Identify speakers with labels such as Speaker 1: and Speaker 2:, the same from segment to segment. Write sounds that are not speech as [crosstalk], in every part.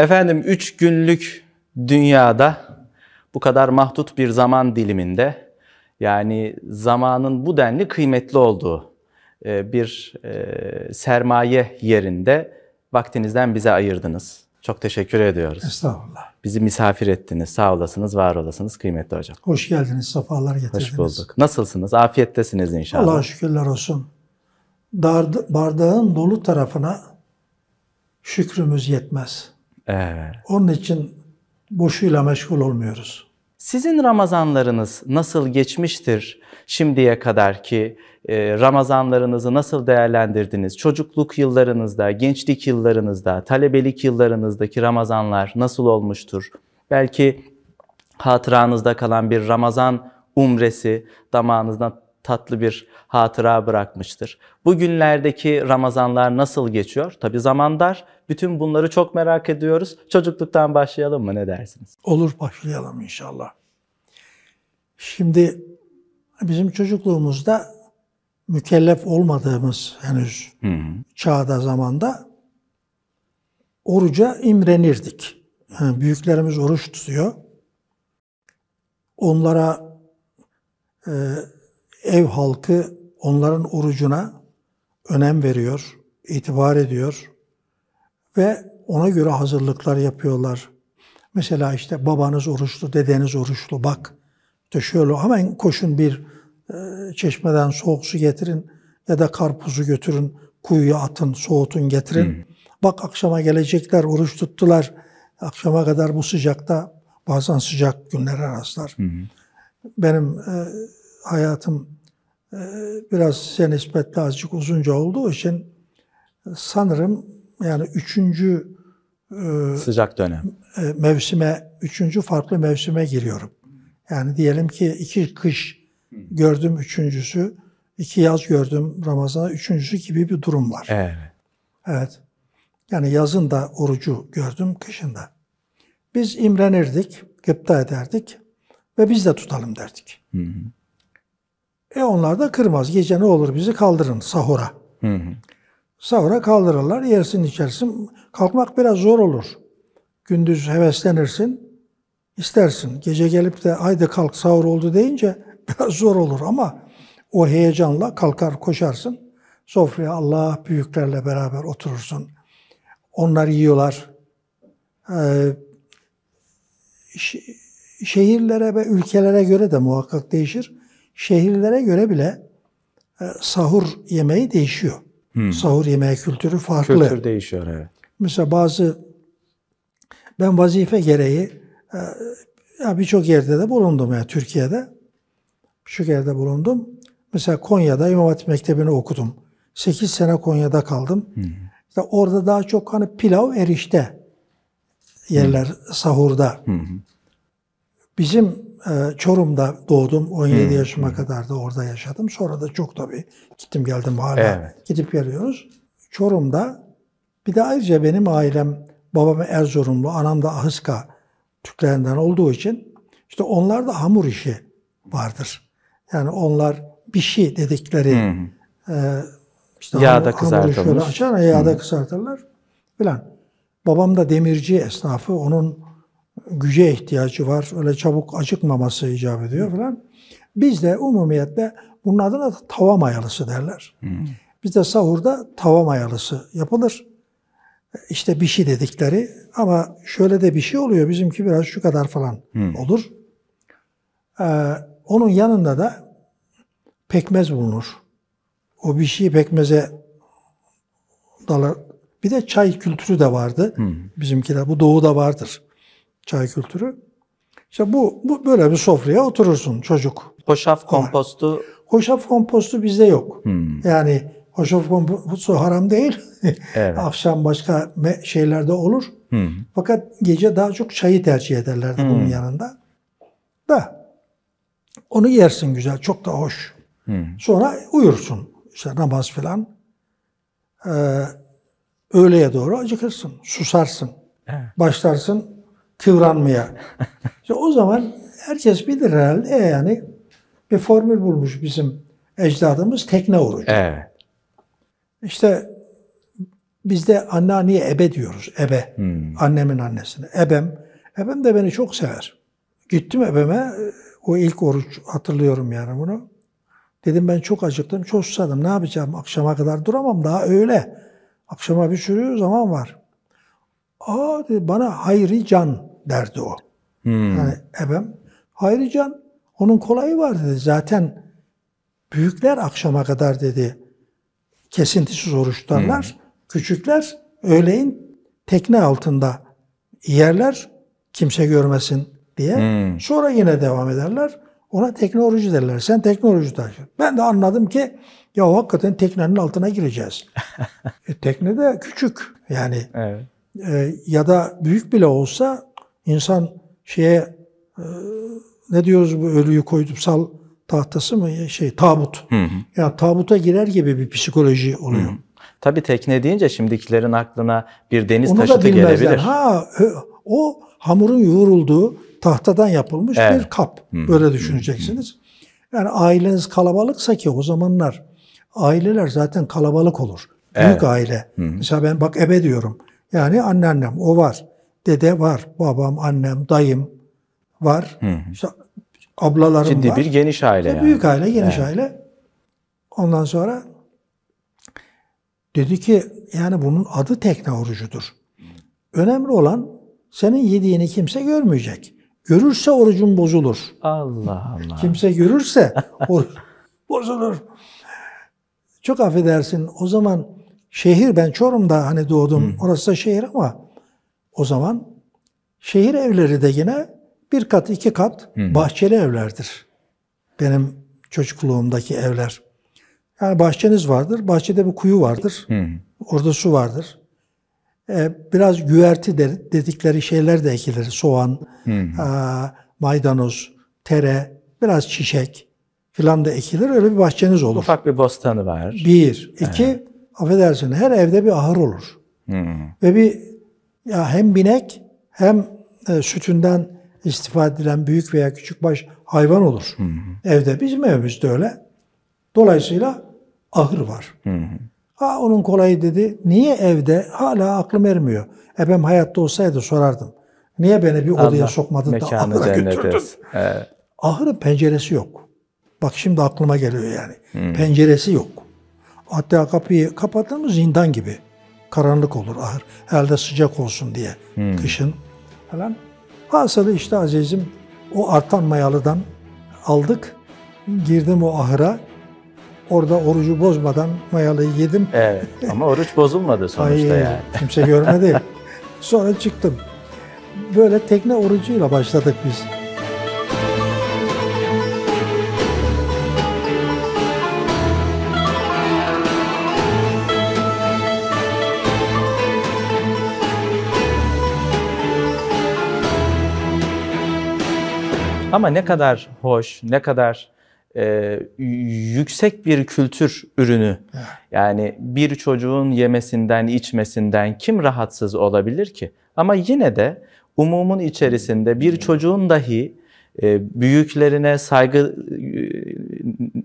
Speaker 1: Efendim üç günlük dünyada bu kadar mahdut bir zaman diliminde yani zamanın bu denli kıymetli olduğu e, bir e, sermaye yerinde vaktinizden bize ayırdınız. Çok teşekkür ediyoruz. Estağfurullah. Bizi misafir ettiniz. Sağ olasınız, var olasınız kıymetli hocam. Hoş geldiniz, sefalar getirdiniz. Hoş bulduk. Nasılsınız? Afiyettesiniz inşallah. Allah'a
Speaker 2: şükürler olsun. Dar, bardağın dolu tarafına şükrümüz yetmez. Evet. Onun için boşuyla meşgul olmuyoruz.
Speaker 1: Sizin Ramazanlarınız nasıl geçmiştir şimdiye kadar ki e, Ramazanlarınızı nasıl değerlendirdiniz? Çocukluk yıllarınızda, gençlik yıllarınızda, talebelik yıllarınızdaki Ramazanlar nasıl olmuştur? Belki hatıranızda kalan bir Ramazan umresi damağınızda tatlı bir hatıra bırakmıştır. Bu günlerdeki Ramazanlar nasıl geçiyor? Tabi zaman dar. Bütün bunları çok merak ediyoruz. Çocukluktan başlayalım mı? Ne dersiniz?
Speaker 2: Olur başlayalım inşallah. Şimdi bizim çocukluğumuzda mükellef olmadığımız henüz hı hı. çağda zamanda oruca imrenirdik. Yani büyüklerimiz oruç tutuyor. Onlara e, ev halkı onların orucuna önem veriyor, itibar ediyor ve ona göre hazırlıklar yapıyorlar. Mesela işte babanız oruçlu, dedeniz oruçlu bak. İşte şöyle hemen koşun bir e, çeşmeden soğuk su getirin ya da karpuzu götürün, kuyuya atın, soğutun getirin. Hmm. Bak akşama gelecekler, oruç tuttular. Akşama kadar bu sıcakta bazen sıcak günlere rastlar. Hmm. Benim e, hayatım e, biraz size nispetle azıcık uzunca olduğu için e, sanırım yani üçüncü e, sıcak dönem mevsime, üçüncü farklı mevsime giriyorum. Yani diyelim ki iki kış gördüm üçüncüsü, iki yaz gördüm Ramazana üçüncüsü gibi bir durum var. Evet. Evet. Yani yazın da orucu gördüm, kışın da. Biz imrenirdik, gıpta ederdik ve biz de tutalım derdik. Hı hı. E onlar da kırmaz. Gece ne olur bizi kaldırın sahura. Hı hı. Sahura kaldırırlar. Yersin içersin. Kalkmak biraz zor olur. Gündüz heveslenirsin. istersin. Gece gelip de haydi kalk sahur oldu deyince [laughs] biraz zor olur ama o heyecanla kalkar koşarsın. Sofraya Allah büyüklerle beraber oturursun. Onlar yiyorlar. Ee, şehirlere ve ülkelere göre de muhakkak değişir şehirlere göre bile e, sahur yemeği değişiyor. Hmm. Sahur yemeği kültürü farklı. Kültür
Speaker 1: değişiyor evet.
Speaker 2: Mesela bazı ben vazife gereği e, ya birçok yerde de bulundum ya yani Türkiye'de. şu yerde bulundum. Mesela Konya'da İmam Hatip Mektebi'ni okudum. 8 sene Konya'da kaldım. Hmm. İşte orada daha çok hani pilav, erişte yerler hmm. sahurda. Hmm. Bizim ee, Çorum'da doğdum. 17 hmm. yaşıma kadar da orada yaşadım. Sonra da çok tabii gittim geldim hala. Evet. Gidip geliyoruz. Çorum'da bir de ayrıca benim ailem babam Erzurumlu, anam da Ahıska Türklerinden olduğu için işte onlar da hamur işi vardır. Yani onlar bir şey dedikleri hmm. işte yağda hamur, hamur şöyle açar, yağda hmm. kızartırlar filan. Babam da demirci esnafı. Onun güce ihtiyacı var. Öyle çabuk acıkmaması icap ediyor falan. Biz de umumiyetle bunun adına tava mayalısı derler. Hı. Bizde sahurda tava mayalısı yapılır. E, işte bir şey dedikleri ama şöyle de bir şey oluyor. Bizimki biraz şu kadar falan olur. Ee, onun yanında da pekmez bulunur. O bir şeyi pekmeze dalar. Bir de çay kültürü de vardı. Hı. Bizimkiler bu doğuda vardır çay kültürü. İşte bu, bu böyle bir sofraya oturursun çocuk. Hoşaf
Speaker 1: kompostu?
Speaker 2: Var. Hoşaf kompostu bizde yok. Hmm. Yani hoşaf kompostu haram değil. [laughs] Evet. Akşam başka şeylerde olur. Hmm. Fakat gece daha çok çayı tercih ederlerdi hmm. bunun yanında. Da onu yersin güzel, çok da hoş. Hmm. Sonra uyursun. İşte namaz filan. Ee, öğleye doğru acıkırsın, susarsın. Evet. Başlarsın kıvranmaya. İşte o zaman herkes bilir herhalde e yani bir formül bulmuş bizim ecdadımız tekne orucu. Evet. İşte bizde anneanneye ebe diyoruz. Ebe. Hmm. Annemin annesine. Ebem. Ebem de beni çok sever. Gittim ebeme. O ilk oruç hatırlıyorum yani bunu. Dedim ben çok acıktım, çok susadım. Ne yapacağım? Akşama kadar duramam. Daha öğle. Akşama bir sürü zaman var. Aa dedi, bana hayri can derdi o. Hmm. Yani ebem. Hayrıcan onun kolayı var dedi. Zaten büyükler akşama kadar dedi kesintisiz oruç tutarlar. Hmm. Küçükler öğleyin tekne altında yerler kimse görmesin diye. Hmm. Sonra yine devam ederler. Ona teknoloji derler. Sen teknoloji taşır. Ben de anladım ki ya hakikaten teknenin altına gireceğiz. [laughs] e, tekne de küçük yani. Evet. E, ya da büyük bile olsa İnsan şeye e, ne diyoruz bu ölüyü koydup sal tahtası mı şey tabut. Hı hı. Ya tabuta girer gibi bir psikoloji oluyor. Hı hı. Tabii
Speaker 1: tekne deyince şimdikilerin aklına bir deniz Onu taşıtı gelebilir.
Speaker 2: Ha o hamurun yoğrulduğu tahtadan yapılmış evet. bir kap. Hı hı. Böyle düşüneceksiniz. Hı hı. Yani aileniz kalabalıksa ki o zamanlar aileler zaten kalabalık olur. Evet. Büyük aile. Hı hı. Mesela ben bak ebe diyorum. Yani anneannem o var dede var. Babam, annem, dayım var. İşte ablalarım Ciddi var. Ciddi bir geniş aile işte yani. Büyük aile, geniş evet. aile. Ondan sonra dedi ki yani bunun adı tekne orucudur. Önemli olan senin yediğini kimse görmeyecek. Görürse orucun bozulur. Allah Allah. Kimse görürse [laughs] bozulur. Çok affedersin o zaman şehir ben Çorum'da hani doğdum. Hı. Orası da şehir ama o zaman şehir evleri de yine bir kat iki kat bahçeli evlerdir. Benim çocukluğumdaki evler. Yani bahçeniz vardır. Bahçede bir kuyu vardır. Orada su vardır. Ee, biraz güverti de, dedikleri şeyler de ekilir. Soğan, a, e, maydanoz, tere, biraz çiçek filan da ekilir. Öyle bir bahçeniz olur. Ufak bir bostanı var. Bir. iki. Evet. Affedersin her evde bir ahır olur. Hı. Ve bir ya hem binek hem e, sütünden istifade edilen büyük veya küçük baş hayvan olur. Hı hı. Evde bizim evimizde öyle. Dolayısıyla ahır var. Hı hı. Ha onun kolayı dedi. Niye evde? Hala aklım ermiyor. E ben hayatta olsaydı sorardım. Niye beni bir odaya Allah, sokmadın da ahıra götürdün? Evet. Ahırın penceresi yok. Bak şimdi aklıma geliyor yani. Hmm. Penceresi yok. Hatta kapıyı kapattın mı zindan gibi karanlık olur ahır. Herhalde sıcak olsun diye hmm. kışın falan. Hasılı işte azizim o artan mayalıdan aldık. Girdim o ahıra. Orada orucu bozmadan mayalıyı yedim.
Speaker 1: Evet ama oruç bozulmadı sonuçta Hayır, yani. Kimse görmedi.
Speaker 2: [laughs] Sonra çıktım. Böyle tekne orucuyla başladık biz.
Speaker 1: Ama ne kadar hoş, ne kadar e, yüksek bir kültür ürünü. Yani bir çocuğun yemesinden, içmesinden kim rahatsız olabilir ki? Ama yine de umumun içerisinde bir çocuğun dahi e, büyüklerine saygı e,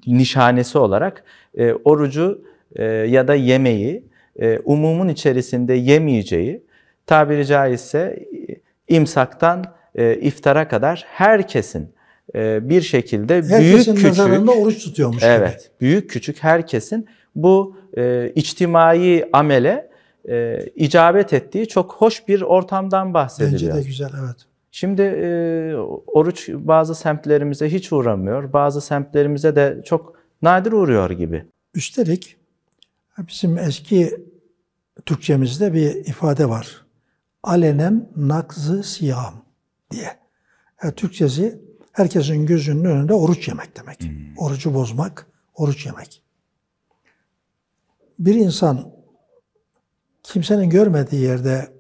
Speaker 1: nişanesi olarak e, orucu e, ya da yemeği e, umumun içerisinde yemeyeceği tabiri caizse e, imsaktan e, iftara kadar herkesin e, bir şekilde herkesin büyük küçük
Speaker 2: oruç tutuyormuş.
Speaker 1: Evet. Gibi. Büyük küçük herkesin bu e, içtimai amele e, icabet ettiği çok hoş bir ortamdan bahsediliyor. Bence de güzel evet. Şimdi e, oruç bazı semtlerimize hiç uğramıyor. Bazı semtlerimize de çok nadir uğruyor gibi.
Speaker 2: Üstelik bizim eski Türkçemizde bir ifade var. Alenen nakzı siyam diye. Yani e, Türkçesi herkesin gözünün önünde oruç yemek demek. Hmm. Orucu bozmak, oruç yemek. Bir insan kimsenin görmediği yerde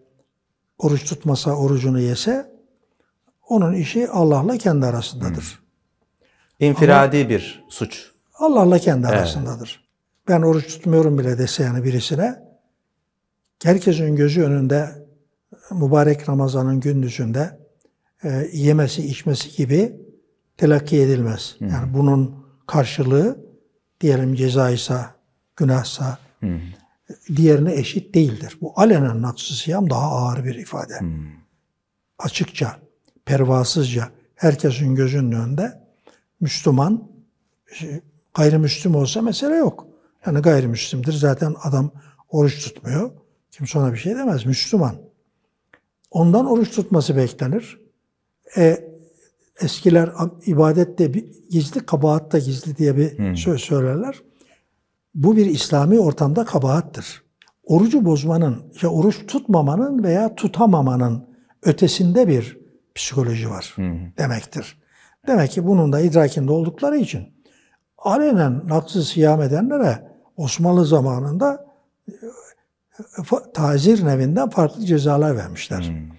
Speaker 2: oruç tutmasa, orucunu yese onun işi Allah'la kendi arasındadır.
Speaker 1: Hmm. İnfiradi Ama bir
Speaker 2: suç. Allah'la kendi evet. arasındadır. Ben oruç tutmuyorum bile dese yani birisine herkesin gözü önünde mübarek Ramazan'ın gündüzünde e, yemesi, içmesi gibi telakki edilmez. Hı. Yani bunun karşılığı diyelim cezaysa, günahsa Hı. diğerine eşit değildir. Bu alenen naksı siyam daha ağır bir ifade. Hı. Açıkça, pervasızca, herkesin gözünün önünde Müslüman, e, gayrimüslim olsa mesele yok. Yani gayrimüslimdir. Zaten adam oruç tutmuyor. Kimse ona bir şey demez. Müslüman. Ondan oruç tutması beklenir. E, eskiler ibadette de gizli, kabahat da gizli diye bir hmm. söz söylerler. Bu bir İslami ortamda kabahattır. Orucu bozmanın, ya oruç tutmamanın veya tutamamanın ötesinde bir psikoloji var hmm. demektir. Demek ki bunun da idrakinde oldukları için alenen naksı siyam edenlere Osmanlı zamanında e, tazir nevinden farklı cezalar vermişler. Hmm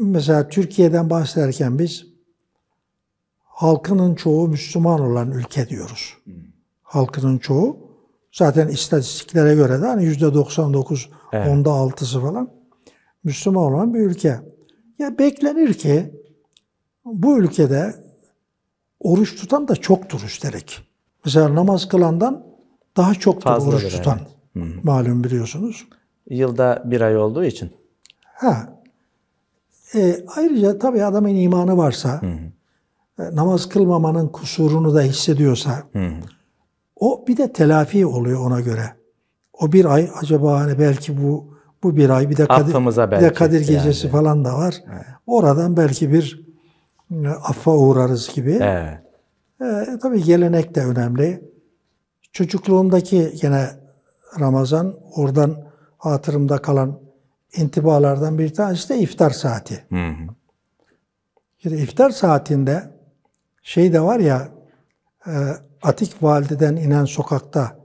Speaker 2: mesela Türkiye'den bahsederken biz halkının çoğu Müslüman olan ülke diyoruz. Hmm. Halkının çoğu zaten istatistiklere göre de hani %99 evet. onda altısı falan Müslüman olan bir ülke. Ya beklenir ki bu ülkede oruç tutan da çoktur üstelik. Mesela namaz kılandan daha çoktur Fazladır, oruç tutan. Evet. Malum biliyorsunuz.
Speaker 1: Yılda bir ay olduğu için.
Speaker 2: Ha, e, ayrıca tabii adamın imanı varsa, hı hı. E, namaz kılmamanın kusurunu da hissediyorsa, hı hı. o bir de telafi oluyor ona göre. O bir ay acaba hani belki bu bu bir ay bir de Kadir, bir de Kadir gecesi yani. falan da var. Evet. Oradan belki bir e, affa uğrarız gibi. Evet. E, tabii gelenek de önemli. Çocukluğumdaki gene Ramazan oradan hatırımda kalan intibalardan bir tanesi de iftar saati. Hı hı. Şimdi iftar saatinde şey de var ya e, Atik Valide'den inen sokakta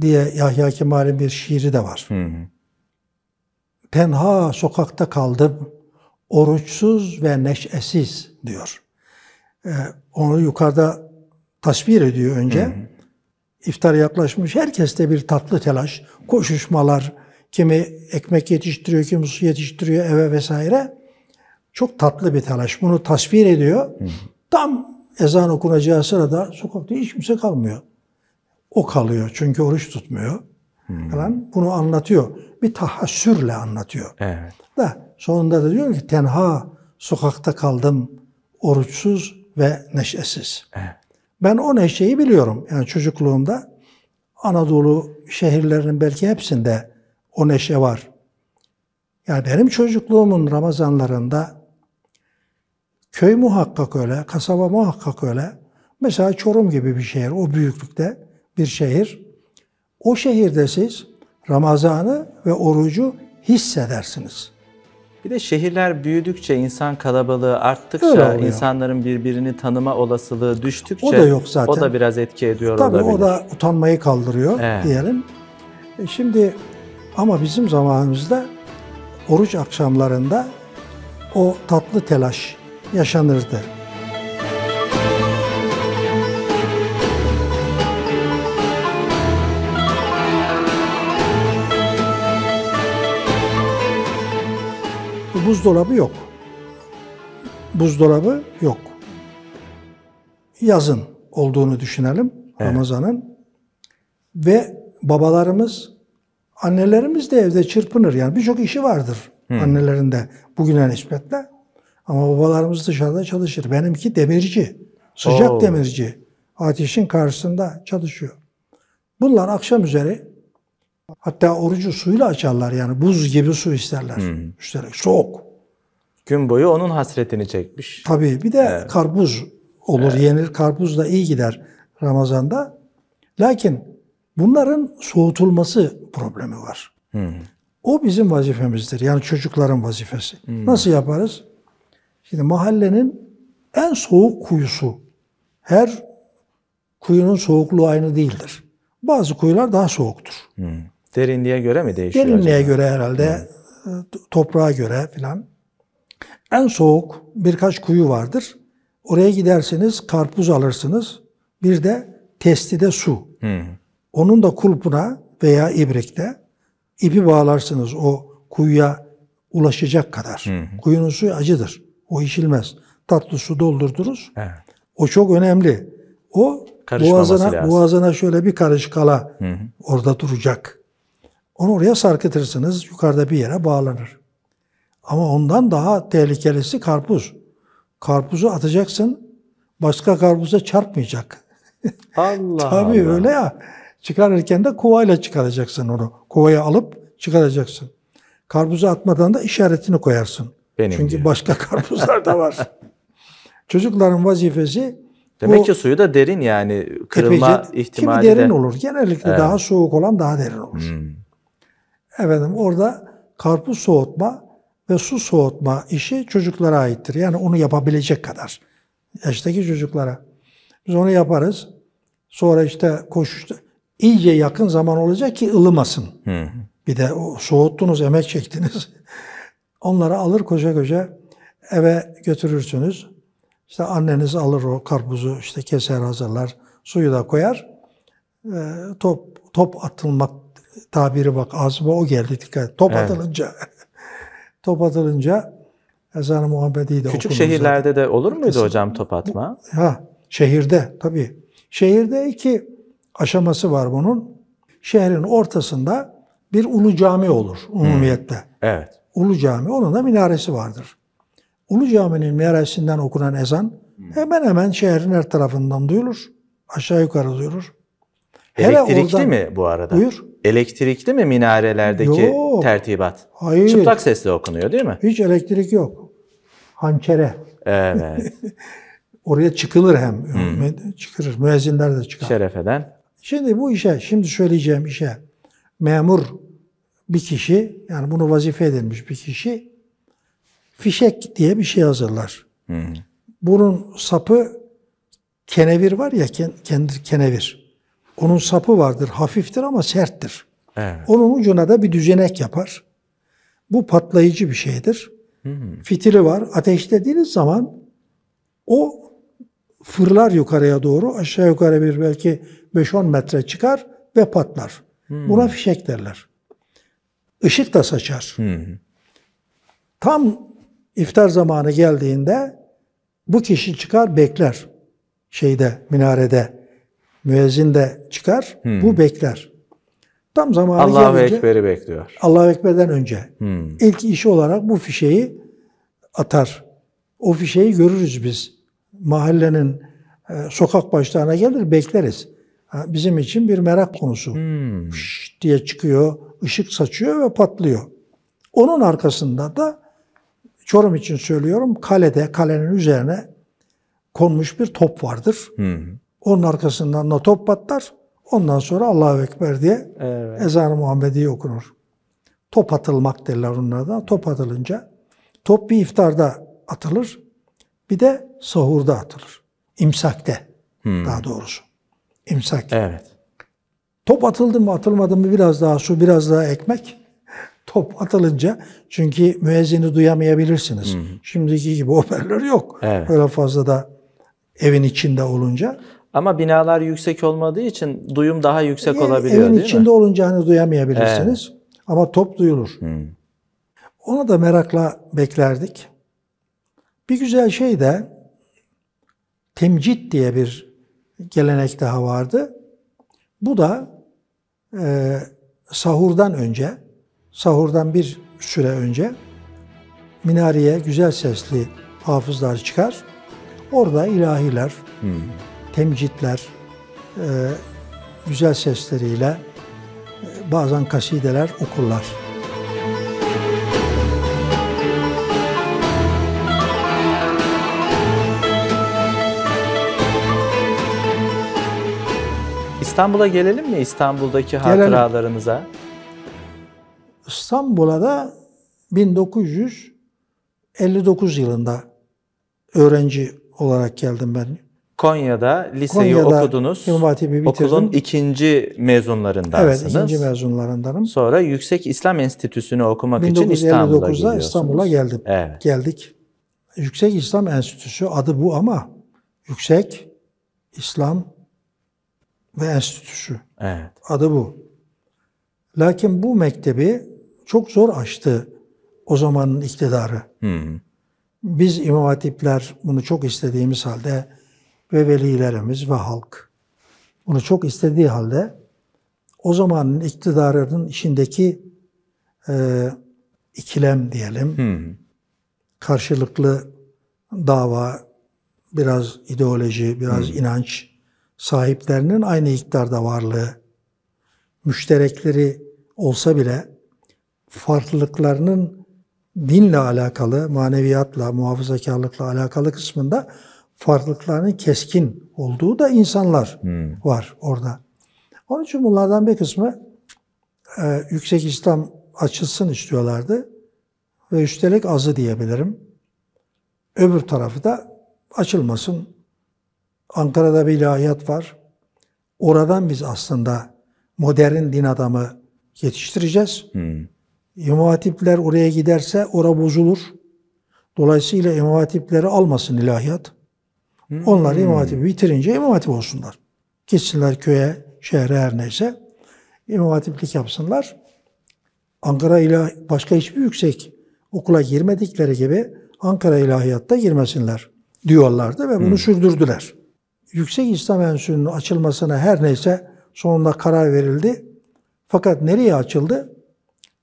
Speaker 2: diye Yahya Kemal'in bir şiiri de var. Hı hı. Tenha sokakta kaldım, oruçsuz ve neşesiz diyor. E, onu yukarıda tasvir ediyor önce. Hı hı. İftar yaklaşmış, herkeste bir tatlı telaş, koşuşmalar, Kimi ekmek yetiştiriyor, kimi su yetiştiriyor eve vesaire. Çok tatlı bir telaş. Bunu tasvir ediyor. Hı Tam ezan okunacağı sırada sokakta hiç kimse kalmıyor. O kalıyor çünkü oruç tutmuyor. Hmm. falan bunu anlatıyor. Bir tahassürle anlatıyor. Evet. Da sonunda da diyor ki tenha sokakta kaldım oruçsuz ve neşesiz. Evet. Ben o neşeyi biliyorum. Yani çocukluğumda Anadolu şehirlerinin belki hepsinde o neşe var. Ya benim çocukluğumun Ramazanlarında köy muhakkak öyle, kasaba muhakkak öyle. Mesela Çorum gibi bir şehir, o büyüklükte bir şehir. O şehirde siz Ramazan'ı ve orucu hissedersiniz.
Speaker 1: Bir de şehirler büyüdükçe, insan kalabalığı arttıkça, insanların birbirini tanıma olasılığı düştükçe o da, yok zaten. o da biraz etki ediyor Tabii olabilir. Tabii o da
Speaker 2: utanmayı kaldırıyor evet. diyelim. E şimdi ama bizim zamanımızda oruç akşamlarında o tatlı telaş yaşanırdı. Buzdolabı yok. Buzdolabı yok. Yazın olduğunu düşünelim evet. Ramazan'ın ve babalarımız Annelerimiz de evde çırpınır. Yani birçok işi vardır hmm. annelerinde bugüne nispetle. Ama babalarımız dışarıda çalışır. Benimki demirci. Sıcak Oo. demirci. Ateşin karşısında çalışıyor. Bunlar akşam üzeri hatta orucu suyla açarlar. Yani buz gibi su isterler. Hmm. Üstelik soğuk.
Speaker 1: Gün boyu onun hasretini
Speaker 2: çekmiş. Tabii. Bir de evet. karpuz olur. Evet. Yenir. Karpuz da iyi gider Ramazan'da. Lakin Bunların soğutulması problemi var. Hı. O bizim vazifemizdir. Yani çocukların vazifesi. Hı. Nasıl yaparız? Şimdi mahallenin en soğuk kuyusu. Her kuyunun soğukluğu aynı değildir. Bazı kuyular daha soğuktur.
Speaker 1: Hı. Derinliğe göre mi değişiyor? Derinliğe acaba?
Speaker 2: göre herhalde, Hı. Hmm. E, toprağa göre filan. En soğuk birkaç kuyu vardır. Oraya gidersiniz, karpuz alırsınız. Bir de testide su. Hı. Hmm. Onun da kulpuna veya ibrikte ipi bağlarsınız o kuyuya ulaşacak kadar. Hı hı. Kuyunun suyu acıdır. O işilmez Tatlı su doldurdunuz Evet. O çok önemli. O boğazına, boğazına şöyle bir karış kala hı hı. orada duracak. Onu oraya sarkıtırsınız. Yukarıda bir yere bağlanır. Ama ondan daha tehlikelisi karpuz. Karpuzu atacaksın. Başka karpuza çarpmayacak. [laughs] Allah Tabii Allah. öyle ya. Çıkarırken de kovayla çıkaracaksın onu. Kovaya alıp çıkaracaksın. Karpuzu atmadan da işaretini koyarsın. Benim Çünkü diye. başka [laughs] karpuzlar da var. Çocukların vazifesi Demek ki
Speaker 1: suyu da derin yani kırılma epeyce, ihtimali kimi derin de. olur. Genellikle evet. daha
Speaker 2: soğuk olan daha derin olur. Hmm. Efendim orada karpuz soğutma ve su soğutma işi çocuklara aittir. Yani onu yapabilecek kadar. Yaştaki çocuklara. Biz onu yaparız. Sonra işte koşuştu iyice yakın zaman olacak ki ılımasın. Hı. Bir de soğuttunuz, emek çektiniz. [laughs] Onları alır koca koca eve götürürsünüz. İşte anneniz alır o karpuzu, işte keser hazırlar, suyu da koyar. E, top top atılmak tabiri bak ağzıma o geldi dikkat. Top evet. atılınca [laughs] top atılınca ezan-ı Muhammedi'yi de Küçük şehirlerde
Speaker 1: zaten. de olur muydu Kesin. hocam top atma?
Speaker 2: Ha, şehirde tabii. Şehirde iki aşaması var bunun. Şehrin ortasında bir ulu cami olur umumiyette. Hmm. Evet. Ulu cami. Onun da minaresi vardır. Ulu caminin minaresinden okunan ezan hmm. hemen hemen şehrin her tarafından duyulur. Aşağı yukarı duyulur. Elektrikli oradan, mi
Speaker 1: bu arada? Buyur. Elektrikli mi minarelerdeki yok, tertibat? Hayır. Çıplak sesle okunuyor değil mi?
Speaker 2: Hiç elektrik yok. Hançere. Evet. [laughs] Oraya çıkılır hem. Hmm. Çıkılır. Müezzinler de çıkar. Şerefeden. Şimdi bu işe, şimdi söyleyeceğim işe memur bir kişi, yani bunu vazife edilmiş bir kişi fişek diye bir şey hazırlar. Hı. Hmm. Bunun sapı kenevir var ya, kendi kenevir. Onun sapı vardır, hafiftir ama serttir. Evet. Onun ucuna da bir düzenek yapar. Bu patlayıcı bir şeydir. Hmm. Fitili var. Ateşlediğiniz zaman o fırlar yukarıya doğru aşağı yukarı bir belki 5-10 metre çıkar ve patlar. Hmm. Buna fişek derler. Işık da saçar. Hmm. Tam iftar zamanı geldiğinde bu kişi çıkar bekler. Şeyde minarede müezzin de çıkar. Hmm. Bu bekler. Tam zamanı Allah gelince Allahu Ekber'i bekliyor. Allahu Ekber'den önce. Hmm. ilk işi olarak bu fişeği atar. O fişeyi görürüz biz mahallenin e, sokak başlarına gelir bekleriz. Bizim için bir merak konusu. Hmm. Şşş diye çıkıyor, ışık saçıyor ve patlıyor. Onun arkasında da Çorum için söylüyorum kalede, kalenin üzerine konmuş bir top vardır. Hmm. Onun arkasından da top patlar. Ondan sonra Allahu Ekber diye evet. ezan-ı Muhammediye okunur. Top atılmak derler onlardan. Top atılınca. Top bir iftarda atılır bir de sahurda atılır. İmsakte hmm. daha doğrusu. İmsak. Evet. Top atıldı mı atılmadı mı biraz daha su biraz daha ekmek. [laughs] Top atılınca çünkü müezzini duyamayabilirsiniz. Hmm. Şimdiki gibi hoparlör yok. Evet. Öyle fazla da evin içinde olunca.
Speaker 1: Ama binalar yüksek olmadığı için duyum daha yüksek e, olabiliyor evin değil mi? içinde
Speaker 2: olunca hani duyamayabilirsiniz. Evet. Ama top duyulur. Hmm. Onu da merakla beklerdik. Bir güzel şey de temcit diye bir gelenek daha vardı. Bu da e, sahurdan önce, sahurdan bir süre önce minareye güzel sesli hafızlar çıkar. Orada ilahiler, hmm. temcitler, e, güzel sesleriyle e, bazen kasideler okurlar.
Speaker 1: İstanbul'a gelelim mi İstanbul'daki gelelim. hatıralarınıza?
Speaker 2: İstanbul'a da 1959 yılında öğrenci olarak geldim ben.
Speaker 1: Konya'da liseyi Konya'da okudunuz. Okulun ikinci mezunlarındansınız. Evet, ikinci mezunlarındanım. Sonra Yüksek İslam Enstitüsü'nü okumak için İstanbul'a 1959'da İstanbul'a geldim. Evet.
Speaker 2: Geldik. Yüksek İslam Enstitüsü adı bu ama Yüksek İslam ve Enstitüsü. Evet. Adı bu. Lakin bu mektebi çok zor açtı o zamanın iktidarı. Hı hı. Biz İmam Hatipler bunu çok istediğimiz halde ve velilerimiz ve halk bunu çok istediği halde o zamanın iktidarının içindeki e, ikilem diyelim, hmm. karşılıklı dava, biraz ideoloji, biraz hmm. inanç sahiplerinin aynı miktarda varlığı, müşterekleri olsa bile farklılıklarının dinle alakalı, maneviyatla, muhafazakarlıkla alakalı kısmında farklılıklarının keskin olduğu da insanlar hmm. var orada. Onun için bunlardan bir kısmı e, yüksek İslam açılsın istiyorlardı ve üstelik azı diyebilirim. Öbür tarafı da açılmasın, Ankara'da bir ilahiyat var. Oradan biz aslında modern din adamı yetiştireceğiz. Hmm. İmam hatipler oraya giderse ora bozulur. Dolayısıyla imam hatipleri almasın ilahiyat. Hmm. Onlar imam hatipi bitirince imam hatip olsunlar. Gitsinler köye, şehre her neyse. İmam hatiplik yapsınlar. Ankara ile başka hiçbir yüksek okula girmedikleri gibi Ankara ilahiyatta girmesinler diyorlardı ve bunu hmm. sürdürdüler. Yüksek İslam Enstitüsü'nün açılmasına her neyse sonunda karar verildi. Fakat nereye açıldı?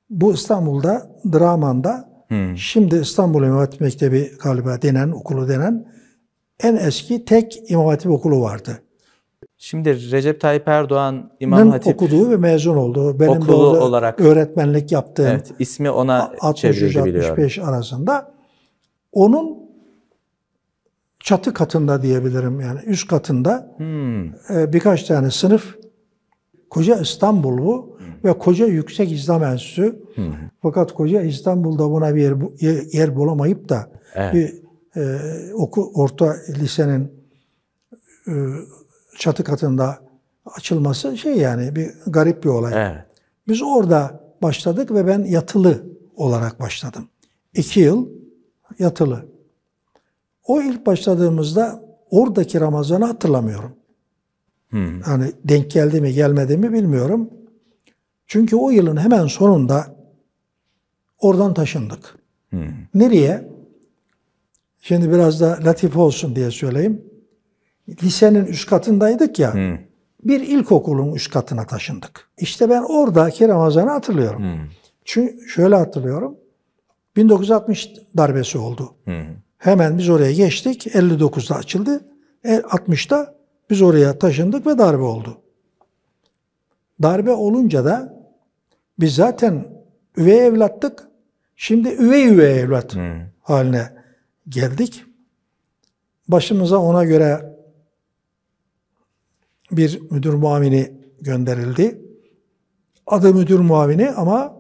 Speaker 2: Bu İstanbul'da, Draman'da, hmm. şimdi İstanbul İmam Hatip Mektebi galiba denen, okulu denen en eski tek İmam Hatip okulu vardı.
Speaker 1: Şimdi Recep Tayyip Erdoğan İmam Nin Hatip
Speaker 2: okuduğu ve mezun olduğu, benim okulu de olarak öğretmenlik yaptığım evet,
Speaker 1: ismi ona 63 65
Speaker 2: arasında onun çatı katında diyebilirim yani üst katında hmm. e, birkaç tane sınıf koca İstanbul bu hmm. ve koca Yüksek İslam Enstitüsü. Hmm. Fakat koca İstanbul'da buna bir yer, yer bulamayıp da evet. bir e, oku orta lisenin e, çatı katında açılması şey yani bir garip bir olay. Evet. Biz orada başladık ve ben yatılı olarak başladım. İki yıl yatılı. O ilk başladığımızda oradaki Ramazan'ı hatırlamıyorum. Hmm. Yani denk geldi mi gelmedi mi bilmiyorum. Çünkü o yılın hemen sonunda oradan taşındık. Hmm. Nereye? Şimdi biraz da latif olsun diye söyleyeyim. Lisenin üst katındaydık ya. Hmm. Bir ilkokulun üst katına taşındık. İşte ben oradaki Ramazan'ı hatırlıyorum. Hmm. Çünkü şöyle hatırlıyorum. 1960 darbesi oldu. Hmm. Hemen biz oraya geçtik. 59'da açıldı. 60'da e, biz oraya taşındık ve darbe oldu. Darbe olunca da biz zaten üvey evlattık. Şimdi üvey üvey evlat hmm. haline geldik. Başımıza ona göre bir müdür muavini gönderildi. Adı müdür muavini ama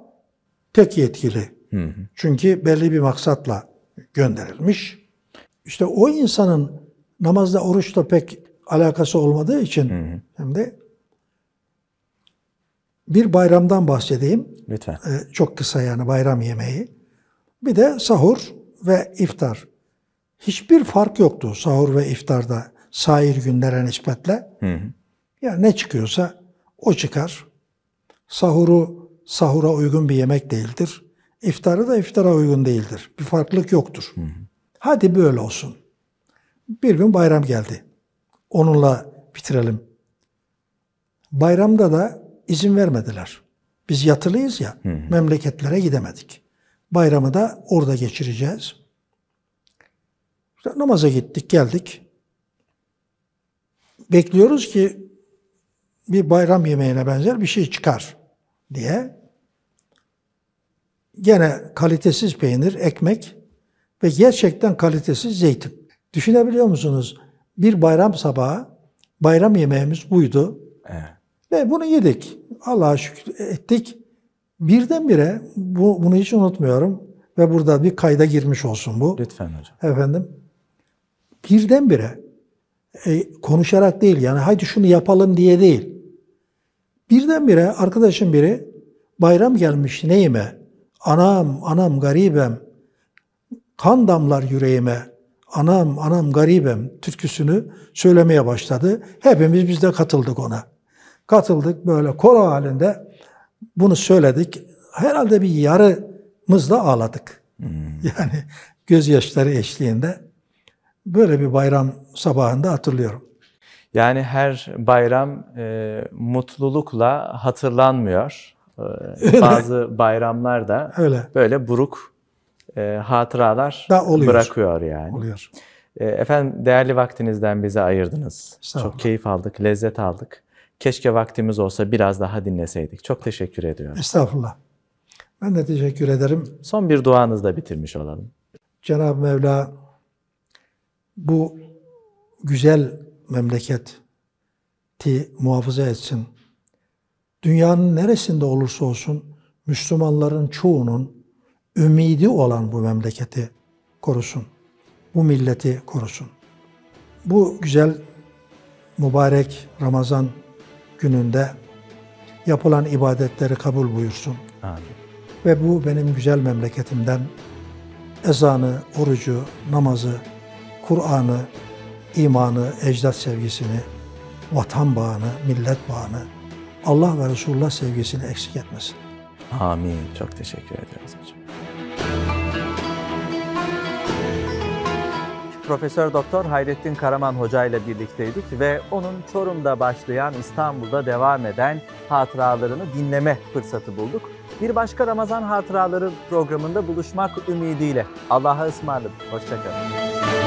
Speaker 2: tek yetkili. Hı Çünkü belli bir maksatla gönderilmiş. İşte o insanın namazla oruçla pek alakası olmadığı için hı hı. hem de bir bayramdan bahsedeyim. Lütfen. Ee, çok kısa yani bayram yemeği. Bir de sahur ve iftar. Hiçbir fark yoktu sahur ve iftarda sair günlere nispetle. Hı hı. Yani ne çıkıyorsa o çıkar. Sahuru sahura uygun bir yemek değildir. İftarı da iftara uygun değildir. Bir farklılık yoktur. Hı hı. Hadi böyle olsun. Bir gün bayram geldi. Onunla bitirelim. Bayramda da izin vermediler. Biz yatılıyız ya, hı hı. memleketlere gidemedik. Bayramı da orada geçireceğiz. İşte namaza gittik, geldik. Bekliyoruz ki bir bayram yemeğine benzer bir şey çıkar diye gene kalitesiz peynir, ekmek ve gerçekten kalitesiz zeytin. Düşünebiliyor musunuz? Bir bayram sabahı bayram yemeğimiz buydu. Evet. Ve bunu yedik. Allah'a şükür ettik. Birdenbire bu, bunu hiç unutmuyorum ve burada bir kayda girmiş olsun bu. Lütfen hocam. Efendim. Birdenbire e, konuşarak değil yani haydi şunu yapalım diye değil. Birdenbire arkadaşım biri bayram gelmiş ne yeme Anam, anam garibem, kan damlar yüreğime, anam, anam garibem türküsünü söylemeye başladı. Hepimiz biz de katıldık ona. Katıldık böyle koro halinde bunu söyledik. Herhalde bir yarımızla ağladık. Hmm. Yani gözyaşları eşliğinde böyle bir bayram sabahında hatırlıyorum.
Speaker 1: Yani her bayram e, mutlulukla hatırlanmıyor. Ee, Öyle. Bazı bayramlar da Öyle. böyle buruk e, hatıralar da oluyor. bırakıyor yani. Oluyor. E, efendim değerli vaktinizden bize ayırdınız. Çok keyif aldık, lezzet aldık. Keşke vaktimiz olsa biraz daha dinleseydik. Çok teşekkür ediyorum. Estağfurullah.
Speaker 2: Ben de teşekkür
Speaker 1: ederim. Son bir duanızla bitirmiş olalım.
Speaker 2: Cenab-ı Mevla bu güzel memleketi muhafaza etsin dünyanın neresinde olursa olsun Müslümanların çoğunun ümidi olan bu memleketi korusun. Bu milleti korusun. Bu güzel mübarek Ramazan gününde yapılan ibadetleri kabul buyursun. Amin. Ve bu benim güzel memleketimden ezanı, orucu, namazı, Kur'an'ı, imanı, ecdat sevgisini, vatan bağını, millet bağını, Allah ve Resulullah sevgisini eksik etmesin.
Speaker 1: Amin. Çok teşekkür ederiz hocam. Profesör Doktor Hayrettin Karaman Hoca ile birlikteydik ve onun Çorum'da başlayan, İstanbul'da devam eden hatıralarını dinleme fırsatı bulduk. Bir başka Ramazan Hatıraları programında buluşmak ümidiyle. Allah'a ısmarladık. Hoşçakalın.